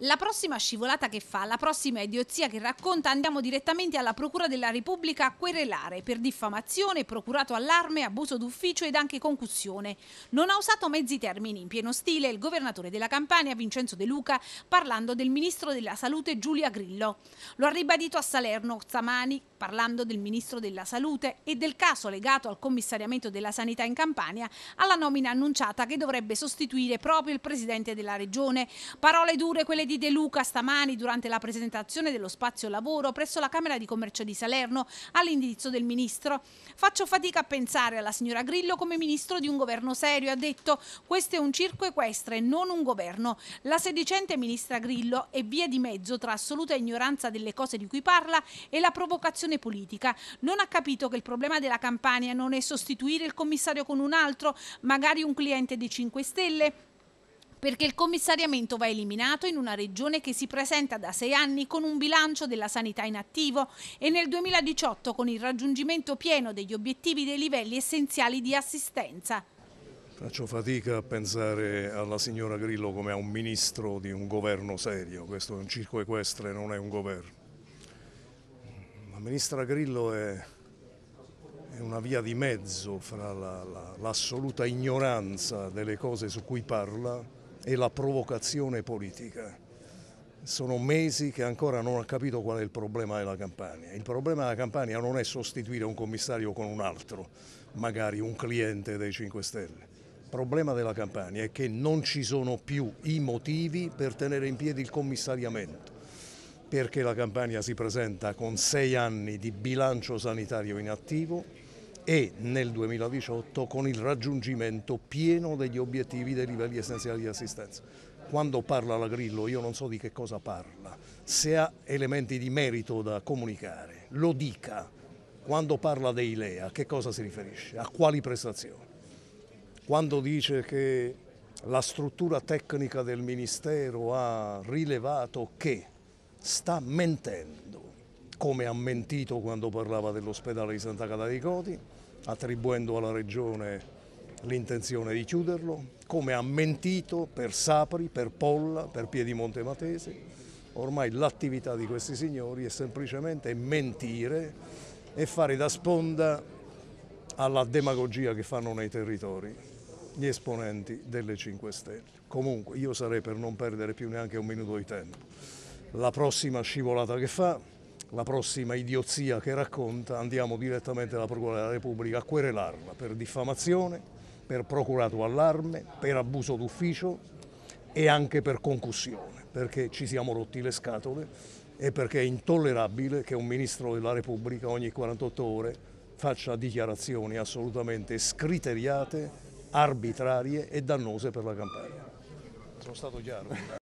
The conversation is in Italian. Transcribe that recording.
La prossima scivolata che fa, la prossima idiozia che racconta, andiamo direttamente alla Procura della Repubblica a querelare per diffamazione, procurato allarme, abuso d'ufficio ed anche concussione. Non ha usato mezzi termini in pieno stile il governatore della Campania Vincenzo De Luca parlando del ministro della Salute Giulia Grillo. Lo ha ribadito a Salerno stamani parlando del ministro della Salute e del caso legato al commissariamento della sanità in Campania alla nomina annunciata che dovrebbe sostituire proprio il presidente della regione. Parole dure quelle di De Luca stamani durante la presentazione dello spazio lavoro presso la Camera di Commercio di Salerno all'indirizzo del Ministro. Faccio fatica a pensare alla signora Grillo come Ministro di un governo serio, ha detto questo è un circo equestre, non un governo. La sedicente Ministra Grillo è via di mezzo tra assoluta ignoranza delle cose di cui parla e la provocazione politica. Non ha capito che il problema della Campania non è sostituire il commissario con un altro, magari un cliente dei 5 Stelle, perché il commissariamento va eliminato in una regione che si presenta da sei anni con un bilancio della sanità inattivo e nel 2018 con il raggiungimento pieno degli obiettivi dei livelli essenziali di assistenza. Faccio fatica a pensare alla signora Grillo come a un ministro di un governo serio, questo è un circo equestre, non è un governo. La ministra Grillo è, è una via di mezzo fra l'assoluta la, la, ignoranza delle cose su cui parla e la provocazione politica. Sono mesi che ancora non ha capito qual è il problema della Campania. Il problema della Campania non è sostituire un commissario con un altro, magari un cliente dei 5 Stelle. Il problema della Campania è che non ci sono più i motivi per tenere in piedi il commissariamento perché la Campania si presenta con sei anni di bilancio sanitario inattivo, e nel 2018 con il raggiungimento pieno degli obiettivi dei livelli essenziali di assistenza. Quando parla la Grillo io non so di che cosa parla, se ha elementi di merito da comunicare lo dica, quando parla dei LEA a che cosa si riferisce, a quali prestazioni, quando dice che la struttura tecnica del Ministero ha rilevato che sta mentendo, come ha mentito quando parlava dell'ospedale di Santa Cata dei Coti, attribuendo alla Regione l'intenzione di chiuderlo, come ha mentito per Sapri, per Polla, per Piedimonte Matese. Ormai l'attività di questi signori è semplicemente mentire e fare da sponda alla demagogia che fanno nei territori gli esponenti delle 5 Stelle. Comunque io sarei per non perdere più neanche un minuto di tempo. La prossima scivolata che fa la prossima idiozia che racconta andiamo direttamente alla Procura della Repubblica a querelarla per diffamazione, per procurato allarme, per abuso d'ufficio e anche per concussione, perché ci siamo rotti le scatole e perché è intollerabile che un Ministro della Repubblica ogni 48 ore faccia dichiarazioni assolutamente scriteriate, arbitrarie e dannose per la campagna. Sono stato chiaro.